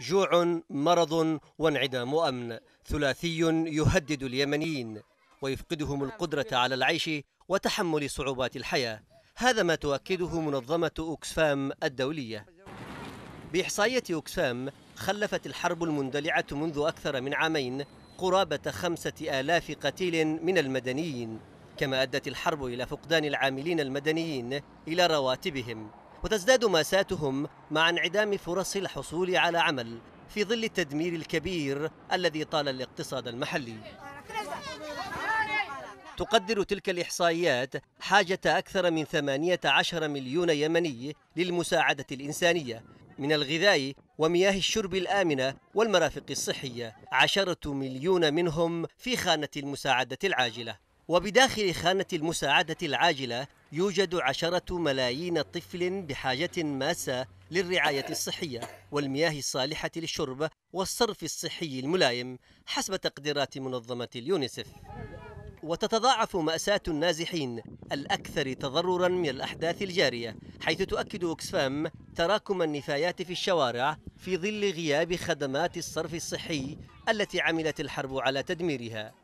جوع مرض وانعدام امن ثلاثي يهدد اليمنيين ويفقدهم القدره على العيش وتحمل صعوبات الحياه هذا ما تؤكده منظمه اوكسفام الدوليه باحصائيه اوكسفام خلفت الحرب المندلعه منذ اكثر من عامين قرابه خمسه الاف قتيل من المدنيين كما ادت الحرب الى فقدان العاملين المدنيين الى رواتبهم وتزداد ماساتهم مع انعدام فرص الحصول على عمل في ظل التدمير الكبير الذي طال الاقتصاد المحلي تقدر تلك الإحصائيات حاجة أكثر من 18 مليون يمني للمساعدة الإنسانية من الغذاء ومياه الشرب الآمنة والمرافق الصحية عشرة مليون منهم في خانة المساعدة العاجلة وبداخل خانة المساعدة العاجلة يوجد عشرة ملايين طفل بحاجة ماسة للرعاية الصحية والمياه الصالحة للشرب والصرف الصحي الملائم حسب تقديرات منظمة اليونيسف وتتضاعف مأساة النازحين الأكثر تضررا من الأحداث الجارية حيث تؤكد أكسفام تراكم النفايات في الشوارع في ظل غياب خدمات الصرف الصحي التي عملت الحرب على تدميرها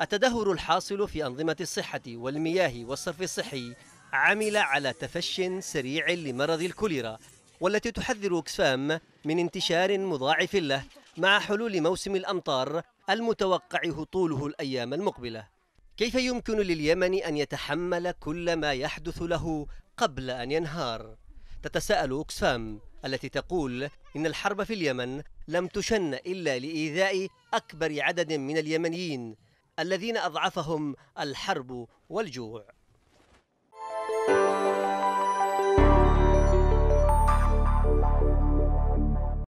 التدهور الحاصل في أنظمة الصحة والمياه والصرف الصحي عمل على تفش سريع لمرض الكوليرا والتي تحذر أكسفام من انتشار مضاعف له مع حلول موسم الأمطار المتوقع هطوله الأيام المقبلة كيف يمكن لليمن أن يتحمل كل ما يحدث له قبل أن ينهار؟ تتساءل أكسفام التي تقول إن الحرب في اليمن لم تشن إلا لإيذاء أكبر عدد من اليمنيين الذين أضعفهم الحرب والجوع